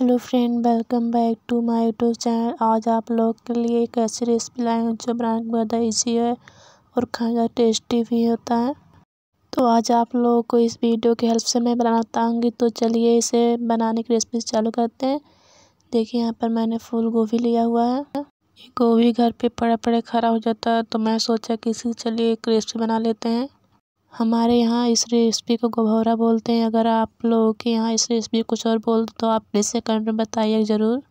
hello friend welcome back to my YouTube channel आज आप लोग के लिए एक ऐसी रेसिपी लाए हैं जो बनाने में ज़्यादा ईजी है और खाना टेस्टी भी होता है तो आज आप लोगों को इस वीडियो की हेल्प से मैं बनाना बताऊँगी तो चलिए इसे बनाने की रेसिपी चालू करते हैं देखिए यहाँ पर मैंने फूल गोभी लिया हुआ है ये गोभी घर पर पड़े पड़े खड़ा हो जाता है तो मैं सोचा कि इसी चलिए एक रेसिपी बना लेते हैं हमारे यहाँ इस रेसिपी को गभौरा बोलते हैं अगर आप लोगों के यहाँ इस रेसिपी कुछ और बोल तो आप नीचे कमेंट में बताइए ज़रूर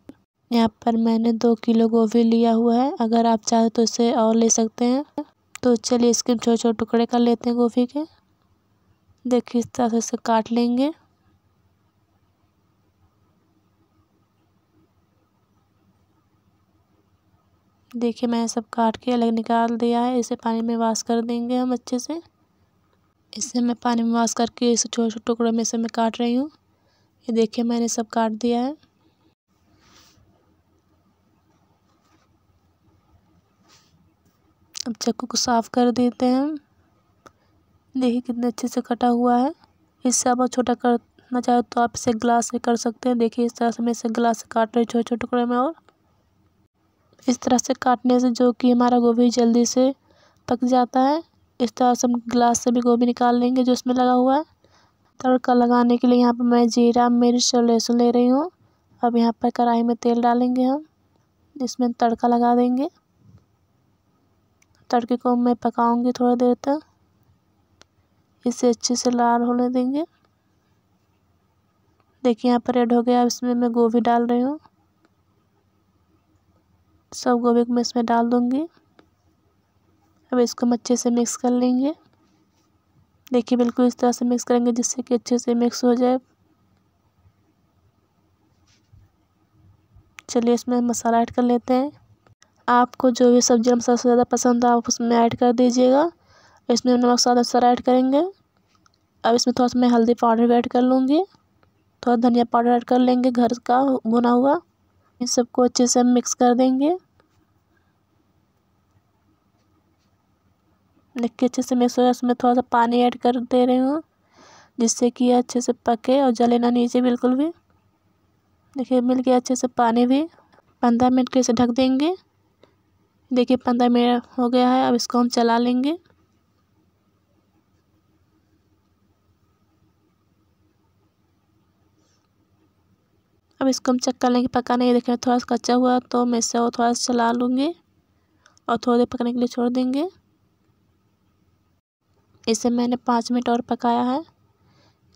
यहाँ पर मैंने दो किलो गोभी लिया हुआ है अगर आप चाहें तो इसे और ले सकते हैं तो चलिए इसके छोटे छोटे टुकड़े कर लेते हैं गोभी के देखिए इस तरह से इसे काट लेंगे देखिए मैंने सब काट के अलग निकाल दिया है इसे पानी में वाश कर देंगे हम अच्छे से इसे मैं पानी में वास करके इसे छोटे छोटे टुकड़ों में से मैं काट रही हूँ ये देखिए मैंने सब काट दिया है अब चक्कू को साफ़ कर देते हैं देखिए कितने अच्छे से कटा हुआ है इससे आप छोटा करना चाहो तो आप इसे ग्लास में कर सकते हैं देखिए इस तरह से मैं इसे ग्लास से काट रही छोटे छोटे टुकड़े में और इस तरह से काटने से जो कि हमारा गोभी जल्दी से पक जाता है इस तरह से हम गिलास से भी गोभी निकाल लेंगे जो इसमें लगा हुआ है तड़का लगाने के लिए यहाँ पर मैं जीरा मिर्च और लहसुन ले रही हूँ अब यहाँ पर कढ़ाई में तेल डालेंगे हम इसमें तड़का लगा देंगे तड़के को मैं पकाऊंगी थोड़ा देर तक इसे अच्छे से लाल होने देंगे देखिए यहाँ पर रेड हो गया इसमें मैं गोभी डाल रही हूँ सब गोभी को मैं इसमें डाल दूँगी अब इसको हम अच्छे से मिक्स कर लेंगे देखिए बिल्कुल इस तरह से मिक्स करेंगे जिससे कि अच्छे से मिक्स हो जाए चलिए इसमें मसाला ऐड कर लेते हैं आपको जो भी सब्ज़ी मसाला सबसे ज़्यादा पसंद हो आप उसमें ऐड कर दीजिएगा इसमें हम नमक स्वाद अनुसार ऐड करेंगे अब इसमें थोड़ा सा मैं हल्दी पाउडर भी ऐड कर लूँगी थोड़ा धनिया पाउडर ऐड कर लेंगे घर का भुना हुआ इन सबको अच्छे से हम मिक्स कर देंगे देखिए अच्छे से मिक्स हो उसमें थोड़ा सा पानी ऐड कर दे रही हूँ जिससे कि ये अच्छे से पके और जले ना नीचे बिल्कुल भी देखिए मिल गया अच्छे से पानी भी पंद्रह मिनट के इसे ढक देंगे देखिए पंद्रह मिनट हो गया है अब इसको हम चला लेंगे अब इसको हम चेक कर लेंगे पका नहीं देखें थोड़ा सा कच्चा हुआ तो मैं इससे वो थोड़ा सा चला लूँगी और थोड़ी देर पकने के लिए छोड़ देंगे इसे मैंने पाँच मिनट और पकाया है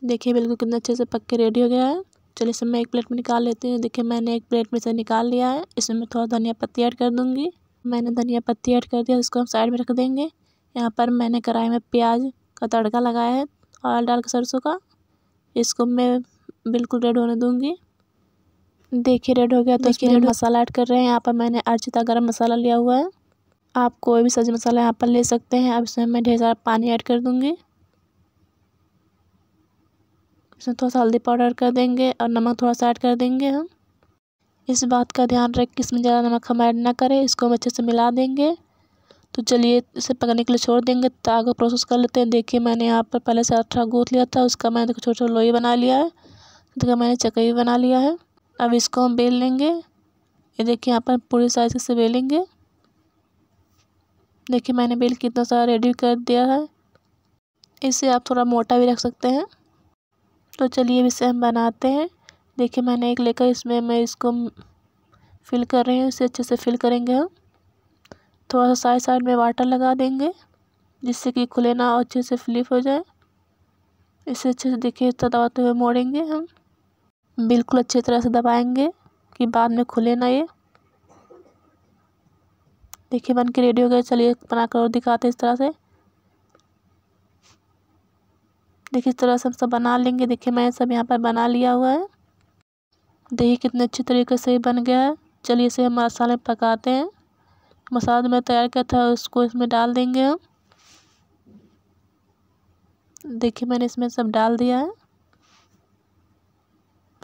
देखिए बिल्कुल कितने अच्छे से पक के रेडी हो गया है चलिए इसे मैं एक प्लेट में निकाल लेती हूँ देखिए मैंने एक प्लेट में से निकाल लिया है इसमें मैं थोड़ा धनिया पत्ती ऐड कर दूँगी मैंने धनिया पत्ती ऐड कर दिया उसको हम साइड में रख देंगे यहाँ पर मैंने कढ़ाई में प्याज का तड़का लगाया है ऑयल डाल के सरसों का इसको मैं बिल्कुल रेड होने दूँगी देखिए रेड हो गया तो देखिए रेड मसाला ऐड कर रहे हैं यहाँ पर मैंने अर्चिता गर्म मसाला लिया हुआ है आप कोई भी सब्ज़ी मसाला यहाँ पर ले सकते हैं अब इसमें मैं ढेर सारा पानी ऐड कर दूँगी इसमें थोड़ा सा हल्दी पाउडर कर देंगे और नमक थोड़ा सा ऐड कर देंगे हम इस बात का ध्यान रख कि इसमें ज़्यादा नमक हम ऐड ना करें इसको हम अच्छे से मिला देंगे तो चलिए इसे पकने के लिए छोड़ देंगे तो आगे प्रोसेस कर लेते हैं देखिए मैंने यहाँ पर पहले से अच्छा गूथ लिया था उसका मैंने देखो छोटा छोटा लोई बना लिया है देखा मैंने चकई बना लिया है अब इसको हम बेल लेंगे ये देखिए यहाँ पर पूरी साइज से बेलेंगे देखिए मैंने बिल कितना सारा रेडी कर दिया है इसे आप थोड़ा मोटा भी रख सकते हैं तो चलिए इसे हम बनाते हैं देखिए मैंने एक लेकर इसमें मैं इसको फिल कर रही हूँ इसे अच्छे से फिल करेंगे हम थोड़ा सा साइड साइड में वाटर लगा देंगे जिससे कि खुले ना अच्छे से फ्लिप हो जाए इसे अच्छे से देखिए इतना दबाते हुए मोड़ेंगे हम बिल्कुल अच्छी तरह से दबाएंगे कि बाद में खुले ना ये देखिए बन के रेडी हो गए चलिए कर और दिखाते हैं इस तरह से देखिए इस तरह से हम सब बना लेंगे देखिए मैं सब यहाँ पर बना लिया हुआ है देखिए कितने अच्छे तरीके से बन गया है चलिए इसे हम मसाले पकाते हैं मसाला मैं तैयार किया था उसको इसमें डाल देंगे हम देखिए मैंने इसमें सब डाल दिया है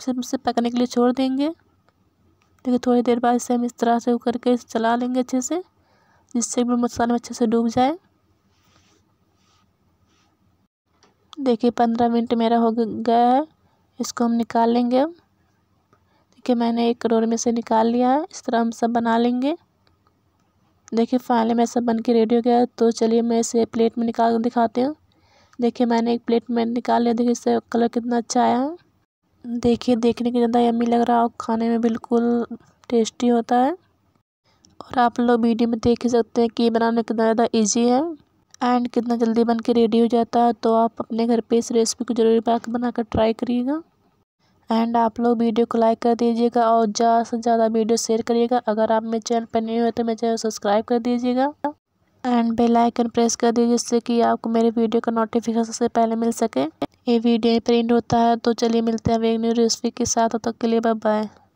सिर्फ इसे पकने के लिए छोड़ देंगे देखिए थोड़ी देर बाद इसे हम इस तरह से करके चला लेंगे अच्छे से जिससे भी मसाला अच्छे से डूब जाए देखिए पंद्रह मिनट मेरा हो गया है इसको हम निकाल लेंगे अब देखिए मैंने एक करोर में से निकाल लिया है इस तरह हम सब बना लेंगे देखिए फाइनली मैं सब बन के रेडी हो गया तो चलिए मैं इसे प्लेट में निकाल कर दिखाती हूँ देखिए मैंने एक प्लेट में निकाल लिया देखिए इससे कलर कितना अच्छा आया है देखिए देखने के ज़्यादा यम्मी लग रहा है और खाने में बिल्कुल टेस्टी होता है और आप लोग वीडियो में देख ही सकते हैं कि ये बनाना कितना ज़्यादा ईजी है एंड कितना जल्दी बन के रेडी हो जाता है तो आप अपने घर पे इस रेसिपी को ज़रूर पैक बनाकर ट्राई करिएगा एंड आप लोग वीडियो को लाइक कर दीजिएगा और ज़्यादा से ज़्यादा वीडियो शेयर करिएगा अगर आप मेरे चैनल पर नहीं हुए तो मेरे चैनल सब्सक्राइब कर दीजिएगा एंड बेल आइकन प्रेस कर दीजिए जिससे कि आपको मेरे वीडियो का नोटिफिकेशन सबसे पहले मिल सके ये वीडियो प्रिंट होता है तो चलिए मिलते हैं एक न्यू रेसिपी के साथ तो तक के लिए बाय बाय